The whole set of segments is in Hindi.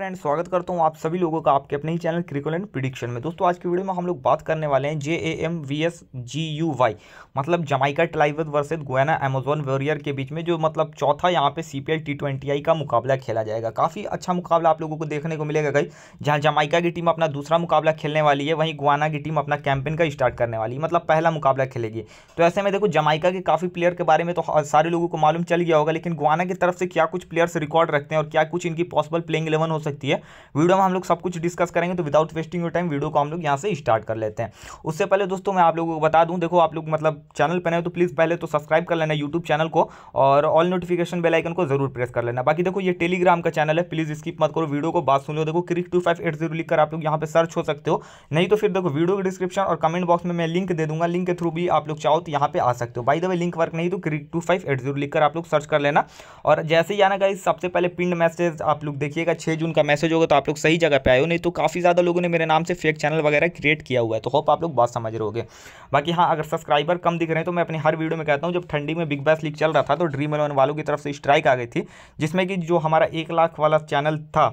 फ्रेंड स्वागत करता हूँ आप सभी लोगों का आपके अपने ही चैनल क्रिकल एंड प्रिडिक्शन में दोस्तों आज की वीडियो में हम लोग बात करने वाले हैं J A M V S G U Y मतलब Jamaica Tallawahs versus Guyana Amazon warrior के बीच में जो मतलब चौथा यहाँ पे C P L T twenty I का मुकाबला खेला जाएगा काफ़ी अच्छा मुकाबला आप लोगों को देखने को मिलेगा कहीं जहाँ जमाइका की टीम अपना दूसरा मुकाबला खेलने वाली है वहीं गुआना की टीम अपना कैंपेन का स्टार्ट करने वाली है मतलब पहला मुकाबला खेलेगी तो ऐसे में देखो जमाइका के काफ़ी प्लेयर के बारे में तो हाँ, सारे लोगों को मालूम चल गया होगा लेकिन गुआना की तरफ से क्या कुछ प्लेयर्स रिकॉर्ड रखते हैं और क्या कुछ इनकी पॉसिबल प्लेइंग इलेवन हो सकती सकती है वीडियो में हम लोग सब कुछ डिस्कस करेंगे तो without wasting your time video को हम लोग यहाँ से स्टार्ट कर लेते हैं उससे पहले दोस्तों मैं आप लोगों को बता दूँ देखो आप लोग मतलब चैनल पर नहीं तो प्लीज़ पहले तो सब्सक्राइब कर लेना यूट्यूब चैनल को और ऑल नोटिफिकेशन बेलाइकन को जरूर प्रेस कर लेना बाकी देखो ये टेलीग्राम का चैनल है प्लीज़ स्किप मत करो वीडियो को बात सुन लो देखो क्रिक टू फाइव लिखकर आप लोग यहाँ पर सर्च हो सकते हो नहीं तो फिर देखो वीडियो के डिस्क्रिप्शन और कमेंट बॉक्स में मैं लिंक दे दूंगा लिंक के थ्रू भी आप लोग चाहो तो यहाँ पे आ सकते हो by the way link work नहीं तो crick two five eight zero लिखकर आप लोग सर्च कर लेना और जैसे ही आना गाइस सबसे पहले पिंड मैसेज आप लोग देखिएगा छः जून उनका मैसेज होगा तो आप लोग सही जगह पे आए हो नहीं तो काफ़ी ज़्यादा लोगों ने मेरे नाम से फेक चैनल वगैरह क्रिएट किया हुआ है तो होप आप लोग बात समझ रहोगे बाकी हाँ अगर सब्सक्राइबर कम दिख रहे हैं तो मैं अपनी हर वीडियो में कहता हूँ जब ठंडी में बिग बैस लीग चल रहा था तो ड्रीम इलेवन वालों की तरफ से स्ट्राइक आ गई थी जिसमें कि जो हमारा एक लाख वाला चैनल था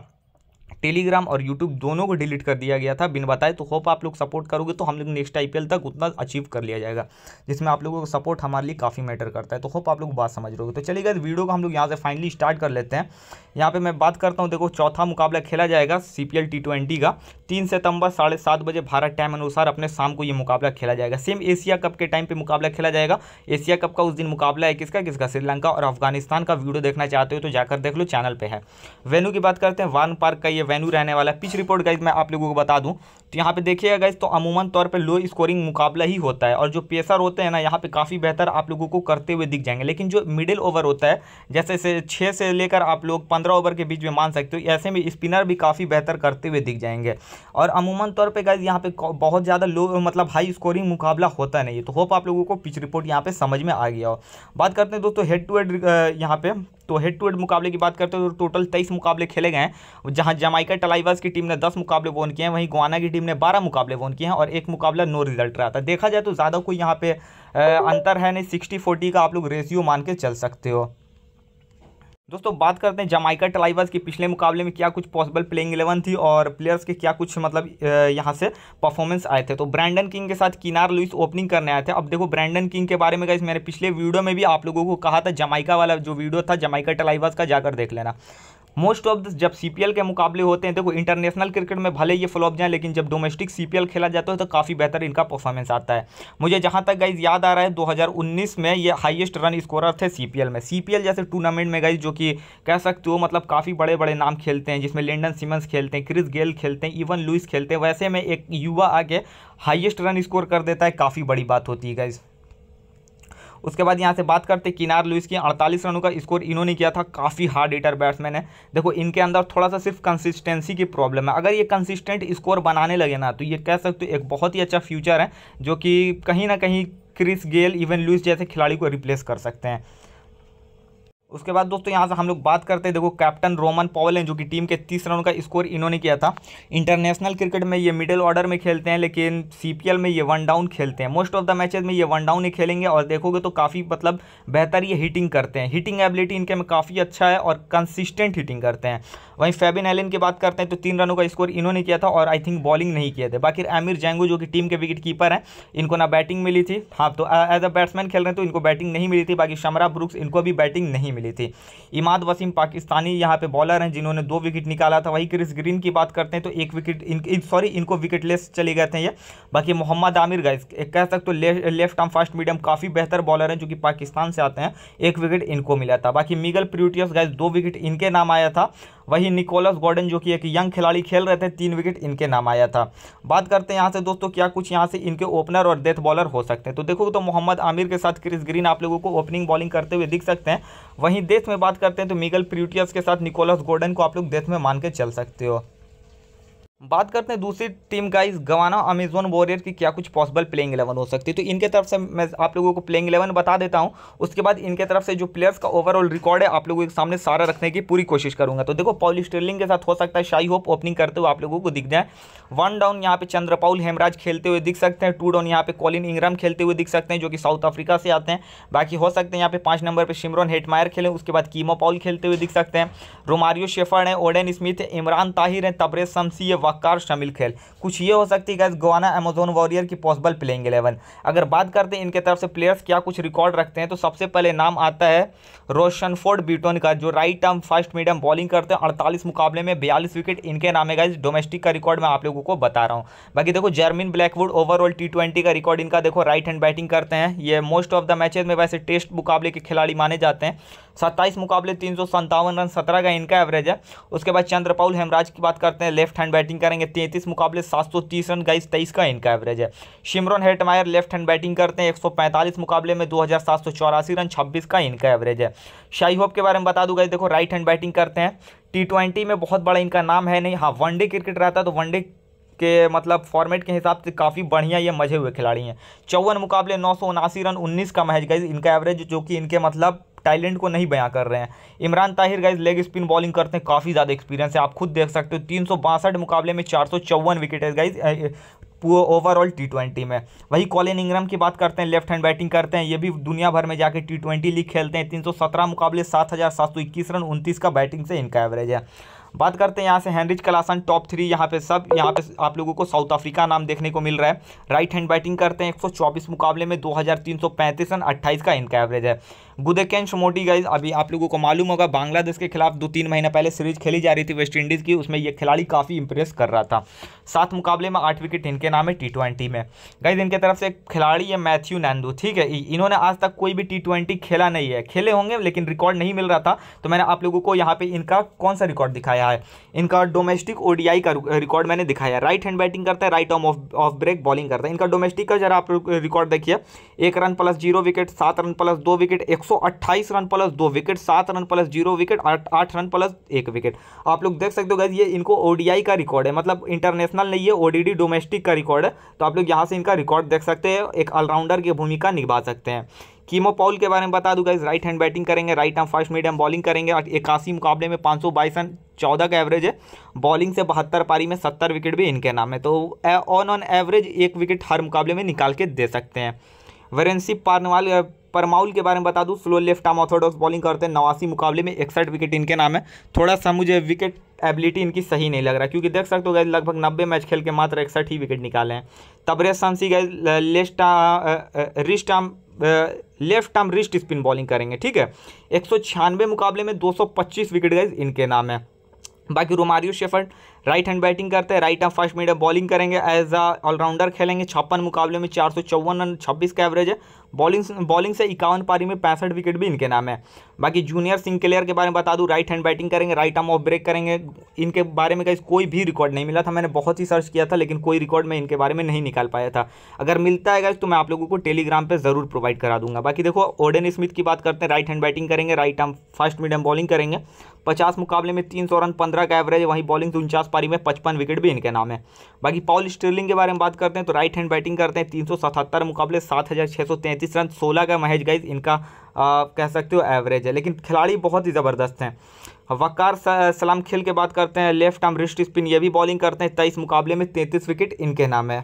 टेलीग्राम और यूट्यूब दोनों को डिलीट कर दिया गया था बिन बताए तो होप आप लोग सपोर्ट करोगे तो हम लोग नेक्स्ट आई तक उतना अचीव कर लिया जाएगा जिसमें आप लोगों का सपोर्ट हमारे लिए काफ़ी मैटर करता है तो होप आप लोग बात समझ रहे हो तो चलिए इस वीडियो को हम लोग यहाँ से फाइनली स्टार्ट कर लेते हैं यहाँ पर मैं बात करता हूँ देखो चौथा मुकाबला खेला जाएगा सी पी का तीन सितंबर साढ़े सात बजे भारत टाइम अनुसार अपने शाम को ये मुकाबला खेला जाएगा सेम एशिया कप के टाइम पे मुकाबला खेला जाएगा एशिया कप का उस दिन मुकाबला है किसका किसका श्रीलंका और अफगानिस्तान का वीडियो देखना चाहते हो तो जाकर देख लो चैनल पे है वेन्यू की बात करते हैं वान पार्क का ये वेन्यू रहने वाला है पिच रिपोर्ट गाइज मैं आप लोगों को बता दूँ तो यहाँ पे देखिएगा गाइज तो अमूमन तौर पे लो स्कोरिंग मुकाबला ही होता है और जो पेसर होते हैं ना यहाँ पे काफ़ी बेहतर आप लोगों को करते हुए दिख जाएंगे लेकिन जो मिडिल ओवर होता है जैसे से छः से लेकर आप लोग पंद्रह ओवर के बीच में मान सकते हो ऐसे में स्पिनर भी काफ़ी बेहतर करते हुए दिख जाएंगे और अमूमन तौर पर गाइज यहाँ पे बहुत ज़्यादा लो मतलब हाई स्कोरिंग मुकाबला होता नहीं तो होप आप लोगों को पिच रिपोर्ट यहाँ पर समझ में आ गया हो बात करते हैं दोस्तों हेड टू हेड यहाँ पर तो हेड टू हेड मुकाबले की बात करते हैं तो टोटल तेईस मुकाबले खेले गए हैं जहाँ जमा जमाइका टलाइवास की टीम ने दस मुकाबले वोन किए हैं वहीं गुआना की टीम ने बारह मुकाबले वोन किए हैं और एक मुकाबला नो रिजल्ट रहा था देखा जाए तो ज़्यादा कोई यहाँ पे अंतर है नहीं सिक्सटी फोर्टी का आप लोग रेशियो मान के चल सकते हो दोस्तों बात करते हैं जमाइका टलाइवर्स के पिछले मुकाबले में क्या कुछ पॉसिबल प्लेइंग इलेवन थी और प्लेयर्स के क्या कुछ मतलब यहाँ से परफॉर्मेंस आए थे तो ब्रैंडन किंग के साथ किनार लुइस ओपनिंग करने आए थे अब देखो ब्रैंडन किंग के बारे में गाइस मैंने पिछले वीडियो में भी आप लोगों को कहा था जमाइका वाला जो वीडियो था जमाइका टलाइवर्स का जाकर देख लेना मोस्ट ऑफ जब सीपीएल के मुकाबले होते हैं देखो इंटरनेशनल क्रिकेट में भले ये फ्लॉप जाए लेकिन जब डोमेस्टिक सीपीएल खेला जाता है तो काफ़ी बेहतर इनका परफॉर्मेंस आता है मुझे जहाँ तक गाइज याद आ रहा है 2019 में ये हाईएस्ट रन स्कोरर थे सीपीएल में सीपीएल जैसे टूर्नामेंट में गाइज जो कि कह सकते हो मतलब काफ़ी बड़े बड़े नाम खेलते हैं जिसमें लेंडन सिमंस खेलते हैं क्रिस गेल खेलते हैं इवन लुइस खेलते हैं वैसे में एक युवा आके हाइएस्ट रन स्कोर कर देता है काफ़ी बड़ी बात होती है गाइज़ उसके बाद यहाँ से बात करते किनार लुइस की अड़तालीस रनों का स्कोर इन्होंने किया था काफ़ी हार्ड हिटर बैट्समैन है देखो इनके अंदर थोड़ा सा सिर्फ कंसिस्टेंसी की प्रॉब्लम है अगर ये कंसिस्टेंट स्कोर बनाने लगे ना तो ये कह सकते हो एक बहुत ही अच्छा फ्यूचर है जो कि कहीं ना कहीं क्रिस गेल इवन लुइस जैसे खिलाड़ी को रिप्लेस कर सकते हैं उसके बाद दोस्तों यहाँ से हम लोग बात करते हैं देखो कैप्टन रोमन पॉवल हैं जो कि टीम के तीस रनों का स्कोर इन्होंने किया था इंटरनेशनल क्रिकेट में ये मिडिल ऑर्डर में खेलते हैं लेकिन सीपीएल में ये वन डाउन खेलते हैं मोस्ट ऑफ द मैचेज में ये वन डाउन ही खेलेंगे और देखोगे तो काफ़ी मतलब बेहतर ये हिटिंग करते हैं हिटिंग एबिलिटी इनके में काफ़ी अच्छा है और कंसिस्टेंट हिटिंग करते हैं वहीं फेबिन एलिन की बात करते हैं तो तीन रनों का स्कोर इन्होंने किया था और आई थिंक बॉलिंग नहीं किए थे बाकी आमिर जैंगू जो कि टीम के विकेट कीपर हैं इनको ना बैटिंग मिली थी हाँ तो एज अ बैट्समैन खेल रहे हैं तो इनको बैटिंग नहीं मिली थी बाकी शमरा ब्रुक्स इनको भी बैटिंग नहीं मिली थी इमाद वसीम पाकिस्तानी यहाँ पे बॉलर हैं जिन्होंने दो विकेट निकाला था वहीं क्रिस ग्रीन की बात करते हैं तो एक विकेट इन, सॉरी इनको विकेटलेस चले गए थे ये बाकी मोहम्मद आमिर गाइस कह सकते तो ले, लेफ्ट आर्म फास्ट मीडियम काफ़ी बेहतर बॉलर हैं जो कि पाकिस्तान से आते हैं एक विकेट इनको मिला था बाकी मिगल प्रूटियस गाइस दो विकेट इनके नाम आया था वहीं निकोलस गॉर्डन जो कि एक यंग खिलाड़ी खेल रहे थे तीन विकेट इनके नाम आया था बात करते हैं यहाँ से दोस्तों क्या कुछ यहाँ से इनके ओपनर और डेथ बॉलर हो सकते हैं तो देखो तो मोहम्मद आमिर के साथ क्रिस ग्रीन आप लोगों को ओपनिंग बॉलिंग करते हुए दिख सकते हैं वहीं डेथ में बात करते हैं तो मिगल प्रियूटियस के साथ निकोलस गोर्डन को आप लोग डेथ में मान के चल सकते हो बात करते हैं दूसरी टीम का इस गवाना अमेजोन वॉरियर की क्या कुछ पॉसिबल प्लेइंग इलेवन हो सकती है तो इनके तरफ से मैं आप लोगों को प्लेइंग इलेवन बता देता हूं उसके बाद इनके तरफ से जो प्लेयर्स का ओवरऑल रिकॉर्ड है आप लोगों के सामने सारा रखने की पूरी कोशिश करूंगा तो देखो पॉल स्टेलिंग के साथ हो सकता है शाही होप ओपनिंग करते हुए आप लोगों को दिख जाए वन डाउन यहाँ पे चंद्रपाउल हेमराज खेलते हुए दिख सकते हैं टू डाउन यहाँ पे कॉलिन इंग्राम खेलते हुए दिख सकते हैं जो कि साउथ अफ्रीका से आते हैं बाकी हो सकते हैं यहाँ पे पांच नंबर पर शिमरन हेटमायर खेले उसके बाद कीमो पाउल खेलते हुए दिख सकते हैं रोमारियो शेफर्ड है ओडेन स्मिथ इमरान ताहिर है तबरेज शमसी वकार शामिल खेल कुछ ये हो सकती है गैस गोवाना अमेजोन वॉरियर की पॉसिबल प्लेइंग एलेवन अगर बात करते हैं इनके तरफ से प्लेयर्स क्या कुछ रिकॉर्ड रखते हैं तो सबसे पहले नाम आता है रोशन फोर्ड बीटोन का जो right arm fast medium bowling करते हैं अड़तालीस मुकाबले में बयालीस विकेट इनके नाम है गैस डोमेस्टिक का रिकॉर्ड मैं आप लोगों को बता रहा हूँ बाकी देखो Jermaine Blackwood overall T twenty का रिकॉर्ड इनका देखो राइट हैंड बैटिंग करते हैं ये मोस्ट ऑफ द मैचेज में वैसे टेस्ट मुकाबले के खिलाड़ी माने जाते हैं सत्ताईस मुकाबले तीन रन सत्रह का इनका एवरेज है उसके बाद चंद्रपाउल हेमराज की बात करते हैं लेफ्ट हैंड बैटिंग बैटिंग करेंगे तैंतीस मुकाबले सात सौ तीस रन गाइस तेईस का इनका एवरेज है Shimron Hetmyer left hand batting करते हैं एक सौ पैंतालीस मुकाबले में दो हज़ार सात सौ चौरासी रन छब्बीस का इनका एवरेज है शाही होप के बारे में बता दूँ गाइस देखो राइट हैंड बैटिंग करते हैं टी ट्वेंटी में बहुत बड़ा इनका नाम है नहीं हाँ वनडे क्रिकेट रहता है तो वनडे के मतलब फॉर्मेट के हिसाब से काफ़ी बढ़िया ये मजे हुए खिलाड़ी हैं चौवन मुकाबले नौ सौ उनासी रन उन्नीस का महज गई इनका एवरेज जो कि इनके मतलब टैलेंट को नहीं बयां कर रहे हैं Imran Tahir guys leg spin bowling करते हैं काफ़ी ज़्यादा एक्सपीरियंस है आप खुद देख सकते हो तीन मुकाबले में चार विकेट है गाइज ओवरऑल टी ट्वेंटी में वही कॉलिन इंग्रम की बात करते हैं लेफ्ट हैंड बैटिंग करते हैं ये भी दुनिया भर में जाके टी ट्वेंटी लीग खेलते हैं 317 मुकाबले 7,721 रन 29 का बैटिंग से इनका एवरेज है बात करते हैं यहाँ से हैंनरिच कलासन टॉप थ्री यहाँ पे सब यहाँ पे आप लोगों को साउथ अफ्रीका नाम देखने को मिल रहा है राइट हैंड बैटिंग करते हैं 124 मुकाबले में 2335 रन 28 का इनका एवरेज है गुदेकेंश मोटी गाइज अभी आप लोगों को मालूम होगा बांग्लादेश के खिलाफ दो तीन महीने पहले सीरीज खेली जा रही थी वेस्ट इंडीज़ की उसमें ये खिलाड़ी काफ़ी इंप्रेस कर रहा था सात मुकाबले में आठ विकेट इनके नाम है टी में गाइज इनके तरफ से खिलाड़ी है मैथ्यू नैंदू ठीक है इन्होंने आज तक कोई भी टी खेला नहीं है खेले होंगे लेकिन रिकॉर्ड नहीं मिल रहा था तो मैंने आप लोगों को यहाँ पे इनका कौन सा रिकॉर्ड दिखाया दिखाया है इनका डोमेस्टिक ओडीआई का रिकॉर्ड मैंने दिखाया राइट हैंड बैटिंग करता है right arm off off break bowling करता है इनका डोमेस्टिक का जरा आप रिकॉर्ड देखिए एक रन प्लस जीरो विकेट सात रन प्लस दो विकेट एक रन प्लस दो विकेट सात रन प्लस जीरो विकेट आठ रन प्लस एक विकेट आप लोग देख सकते हो गैस ये इनको ओडीआई का रिकॉर्ड है मतलब इंटरनेशनल नहीं है ओडीडी डोमेस्टिक का रिकॉर्ड है तो आप लोग यहाँ से इनका रिकॉर्ड देख सकते हैं एक ऑलराउंडर की भूमिका निभा सकते हैं कीमो पाउल के बारे में बता दूँ इस राइट हैंड बैटिंग करेंगे right arm fast medium bowling करेंगे इक्यासी मुकाबले में पाँच सौ बाईस रन चौदह का एवरेज है बॉलिंग से बहत्तर पारी में सत्तर विकेट भी इनके नाम है तो ऑन ऑन एवरेज एक विकेट हर मुकाबले में निकाल के दे सकते हैं वेरेंसी पारनवाल परमाउल के बारे में बता दूँ slow left arm orthodox bowling करते हैं नवासी मुकाबले में इकसठ विकेट इनके नाम है थोड़ा सा मुझे विकेट एबिलिटी इनकी सही नहीं लग रहा क्योंकि देख सकते हो गए लगभग नब्बे मैच खेल के मात्र इकसठ ही विकेट निकाले हैं तबरे सनसी गए left wrist arm left arm wrist spin bowling करेंगे ठीक है एक मुकाबले में 225 विकेट गए इनके नाम है बाकी Romario Shepherd right hand batting करते हैं right arm fast medium bowling करेंगे एज अ ऑलराउंडर खेलेंगे छप्पन मुकाबले में चार सौ चौवन रन छब्बीस का एवरेज है बॉलिंग बॉलिंग से इक्यावन पारी में पैंसठ विकेट भी इनके नाम है बाकी जूनियर सिंह क्लेयर के बारे में बता दूँ राइट हैंड बैटिंग करेंगे राइट आर्म ऑफ ब्रेक करेंगे इनके बारे में कहीं कोई भी रिकॉर्ड नहीं मिला था मैंने बहुत ही सर्च किया था लेकिन कोई रिकॉर्ड मैं इनके बारे में नहीं निकाल पाया था अगर मिलता है तो मैं आप लोगों को टेलीग्राम पर ज़रूर प्रोवाइड करा दूंगा बाकी देखो ओडन स्मिथ की बात करते हैं राइट हैंड बैटिंग करेंगे right arm fast medium bowling करेंगे पचास मुकाबले में तीन सौ रन पंद्रह का एवरेज वहीं बॉलिंग से उनचास पारी में पचपन विकेट भी इनके नाम है बाकी पॉल स्टर्लिंग के बारे में बात करते हैं तो राइट हैंड बैटिंग करते हैं तीन मुकाबले सात रन सोलह का महज गाइज इनका आ, कह सकते हो एवरेज है लेकिन खिलाड़ी बहुत ही ज़बरदस्त हैं वकार सलाम खेल के बात करते हैं लेफ्ट आर्म रिस्ट स्पिन ये भी बॉलिंग करते हैं तेईस मुकाबले में तैंतीस विकेट इनके नाम है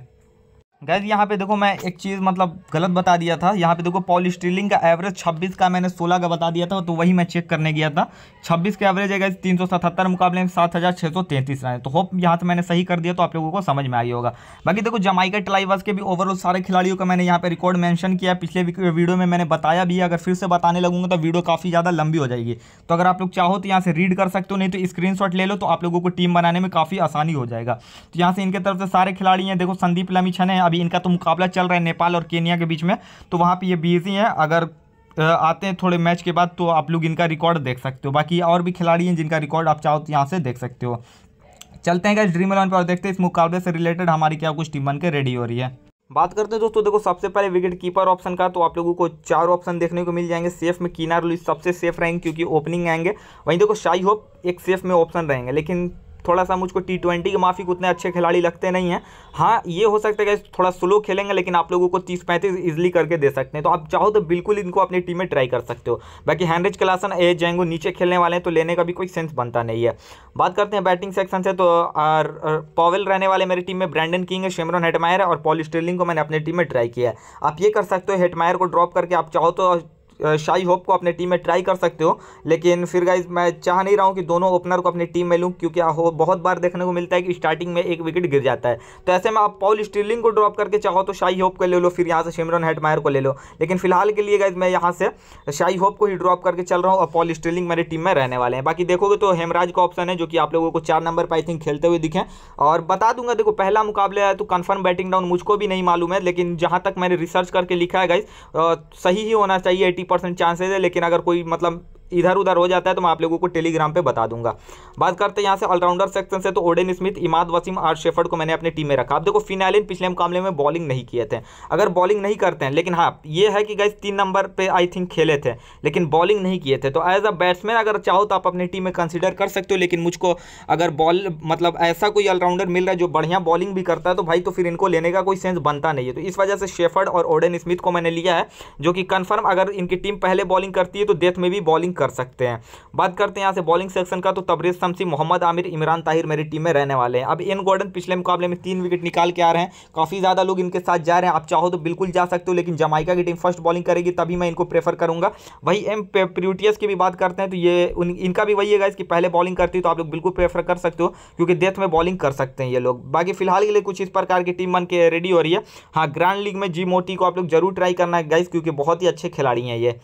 गैस यहाँ पे देखो मैं एक चीज़ मतलब गलत बता दिया था यहाँ पे देखो पॉलिस्ट्रीलिंग का एवरेज 26 का मैंने 16 का बता दिया था तो वही मैं चेक करने गया था 26 का एवरेज है गैस 377 मुकाबले में सात हज़ार छः सौ तैंतीस रहे तो होप यहाँ से तो मैंने सही कर दिया तो आप लोगों को समझ में आई होगा बाकी देखो जमाइका ट्लाइवर्स के भी ओवरऑल सारे खिलाड़ियों का मैंने यहाँ पर रिकॉर्ड मैंशन किया पिछले वीडियो में मैंने बताया भी अगर फिर से बताने लगूंगा तो वीडियो काफ़ी ज़्यादा लंबी हो जाएगी तो अगर आप लोग चाहो तो यहाँ से रीड कर सकते हो नहीं तो स्क्रीन ले लो तो आप लोगों को टीम बनाने में काफ़ी आसानी हो जाएगा तो यहाँ से इनके तरफ से सारे खिलाड़ी हैं देखो संदीप लमीछन है अभी इनका तो मुकाबला चल रहा है नेपाल और केनिया के बीच में तो वहाँ पर ये बिजी हैं अगर आते हैं थोड़े मैच के बाद तो आप लोग इनका रिकॉर्ड देख सकते हो बाकी और भी खिलाड़ी हैं जिनका रिकॉर्ड आप चाहो तो यहाँ से देख सकते हो चलते हैं गाइस ड्रीम इलेवन पर और देखते हैं इस मुकाबले से रिलेटेड हमारी क्या कुछ टीम बनकर रेडी हो रही है बात करते हैं दोस्तों देखो सबसे पहले विकेट कीपर ऑप्शन का तो आप लोगों को चार ऑप्शन देखने को मिल जाएंगे सेफ में कीनार लुइस सबसे सेफ रहेंगे क्योंकि ओपनिंग आएंगे वहीं देखो शाई होप एक सेफ में ऑप्शन रहेंगे लेकिन थोड़ा सा मुझको टी ट्वेंटी के माफिक उतने अच्छे खिलाड़ी लगते नहीं हैं हाँ ये हो सकता है कि थोड़ा स्लो खेलेंगे लेकिन आप लोगों को तीस पैंतीस ईजिली करके दे सकते हैं तो आप चाहो तो बिल्कुल इनको अपनी टीम में ट्राई कर सकते हो बाकी हैंनरिज क्लासन ए जेंगो नीचे खेलने वाले हैं तो लेने का भी कोई सेंस बनता नहीं है बात करते हैं बैटिंग सेक्शन से तो पॉवल रहने वाले मेरी टीम में ब्रैंडन किंग है शेमरन हेटमायर और पॉलिस्टेलिंग को मैंने अपनी टीम में ट्राई किया है आप ये कर सकते हो हेटमायर को ड्रॉप करके आप चाहो तो शाही होप को अपने टीम में ट्राई कर सकते हो लेकिन फिर गाइज मैं चाह नहीं रहा हूँ कि दोनों ओपनर को अपनी टीम में लूँ क्योंकि हो बहुत बार देखने को मिलता है कि स्टार्टिंग में एक विकेट गिर जाता है तो ऐसे में आप पॉल स्टीलिंग को ड्रॉप करके चाहो तो शाही होप को ले लो फिर यहाँ से शिमरन हेटमायर को ले लो लेकिन फिलहाल के लिए गाइज मैं यहाँ से शाही होप को ही ड्रॉप करके चल रहा हूँ और पॉल स्टीलिंग मेरी टीम में रहने वाले हैं बाकी देखोगे तो हेमराज का ऑप्शन है जो कि आप लोगों को चार नंबर पर आई थिंक खेलते हुए दिखें और बता दूंगा देखो पहला मुकाबला है तो कन्फर्म बैटिंग डाउन मुझको भी नहीं मालूम है लेकिन जहाँ तक मैंने रिसर्च करके लिखा है गाइज सही ही होना चाहिए एटी परसेंट चांसेज है लेकिन अगर कोई मतलब इधर उधर हो जाता है तो मैं आप लोगों को टेलीग्राम पर बता दूंगा बात करते हैं यहाँ से ऑलराउंडर सेक्शन से तो Odean Smith Imad Wasim R Shepherd को मैंने अपनी टीम में रखा आप देखो फिनालिन पिछले मुकाबले में बॉलिंग नहीं किए थे अगर बॉलिंग नहीं करते हैं लेकिन हाँ ये है कि गैस तीन नंबर पर आई थिंक खेले थे लेकिन बॉलिंग नहीं किए थे तो एज अ बैट्समैन अगर चाहो तो आप अपनी टीम में कंसिडर कर सकते हो लेकिन मुझको अगर बॉल मतलब ऐसा कोई ऑलराउंडर मिल रहा है जो बढ़िया बॉलिंग भी करता है तो भाई तो फिर इनको लेने का कोई सेंस बनता नहीं है तो इस वजह से शेफर्ड और ओडेन स्मिथ को मैंने लिया है जो कि कन्फर्म अगर इनकी टीम पहले बॉलिंग करती है तो डेथ में भी बॉलिंग कर सकते हैं बात करते हैं यहाँ से बॉलिंग सेक्शन का तो तबरेज शमसी मोहम्मद आमिर इमरान ताहिर मेरी टीम में रहने वाले हैं अब एन गॉर्डन पिछले मुकाबले में तीन विकेट निकाल के आ रहे हैं काफ़ी ज़्यादा लोग इनके साथ जा रहे हैं आप चाहो तो बिल्कुल जा सकते हो लेकिन जमाइका की टीम फर्स्ट बॉलिंग करेगी तभी मैं इनको प्रेफर करूँगा वही एम प्रियूटियस की भी बात करते हैं तो ये इनका भी वही है इसकी पहले बॉलिंग करती तो आप लोग बिल्कुल प्रेफर कर सकते हो क्योंकि डेथ में बॉलिंग कर सकते हैं ये लोग बाकी फिलहाल के लिए कुछ इस प्रकार की टीम बन के रेडी हो रही है हाँ ग्रैंड लीग में जी मोटी को आप लोग जरूर ट्राई करना है गाइस क्योंकि बहुत ही अच्छे खिलाड़ी हैं ये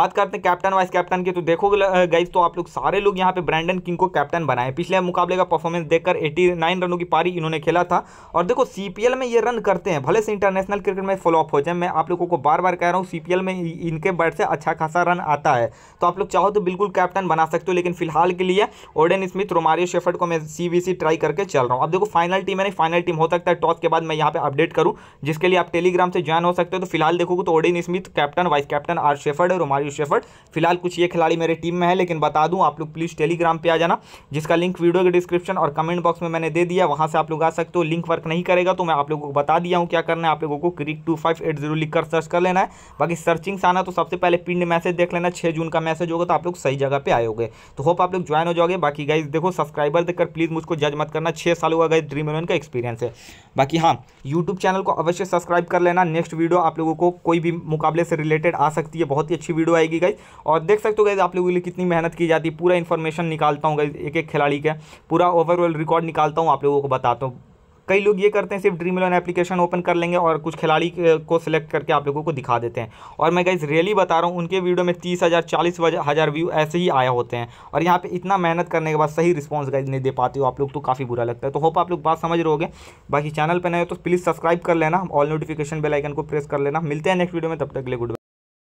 बात करते हैं कैप्टन वाइस कैप्टन की तो देखोगे गाइज तो आप लोग सारे लोग यहाँ पे ब्रैंडन किंग को कैप्टन बनाए पिछले मुकाबले का परफॉर्मेंस देखकर 89 रनों की पारी इन्होंने खेला था और देखो सीपीएल में ये रन करते हैं भले से इंटरनेशनल क्रिकेट में फॉलोअप हो जाए मैं आप लोगों को बार बार कह रहा हूँ सीपीएल में इनके बैट से अच्छा खासा रन आता है तो आप लोग चाहो तो बिल्कुल कैप्टन बना सकते हो लेकिन फिलहाल के लिए ओडन स्मिथ रोमारियो शेफर्ड को मैं सी ट्राई करके चल रहा हूँ अब देखो फाइनल टीम है फाइनल टीम हो सकता है टॉस के बाद मैं यहाँ पर अपडेट करूँ जिसके लिए आप टेलीग्राम से ज्वाइन हो सकते हो तो फिलहाल देखोगे तो Odean Smith captain vice captain R Shepherd और रोमारियो शेफर्ड फिलहाल कुछ ये खिला खिलाड़ी मेरी टीम में है लेकिन बता दूं आप लोग प्लीज़ टेलीग्राम पर आ जाना जिसका लिंक वीडियो के डिस्क्रिप्शन और कमेंट बॉक्स में मैंने दे दिया वहाँ से आप लोग आ सकते हो लिंक वर्क नहीं करेगा तो मैं आप लोगों को बता दिया हूँ क्या करना है आप लोगों को crick two five eight zero search कर लेना है बाकी सर्चिंग से आना तो सबसे पहले पिंड मैसेज देख लेना छः जून का मैसेज होगा तो आप लोग सही जगह पर आयोगे तो होप आप लोग ज्वाइन हो जाओगे बाकी गाइज देखो सब्सक्राइबर देखकर प्लीज़ मुझको जज मत करना छः साल हुआ गाइज ड्रीम इलेवन का एक्सपीरियंस है बाकी हाँ यूट्यूब चैनल को अवश्य सब्सक्राइब कर लेना नेक्स्ट वीडियो आप लोगों को कोई भी मुकाबले से रिलेटेड आ सकती है बहुत ही अच्छी वीडियो आएगी गाइज और देख सकते हो गई आप लोगों के लिए कितनी मेहनत की जाती है पूरा इन्फॉर्मेशन निकालता हूँ एक एक खिलाड़ी का पूरा ओवरऑल रिकॉर्ड निकालता हूँ आप लोगों को बताता हूँ कई लोग ये करते हैं सिर्फ ड्रीम इलेवन एप्लीकेशन ओपन कर लेंगे और कुछ खिलाड़ी को सिलेक्ट करके आप लोगों को दिखा देते हैं और मैं गाइज रियली बता रहा हूँ उनके वीडियो में तीस हज़ार चालीस हज़ार व्यू ऐसे ही आया होते हैं और यहाँ पे इतना मेहनत करने के बाद सही रिस्पांस गाइज नहीं दे पाते हो आप लोग तो काफ़ी बुरा लगता है तो होप आप लोग बात समझ रहे बाकी चैनल पर नए हो तो प्लीज़ सब्सक्राइब कर लेना ऑल नोटिफिकेशन बेलाइकन को प्रेस कर लेना मिलते हैं नेक्स्ट वीडियो में तब तक ले गुड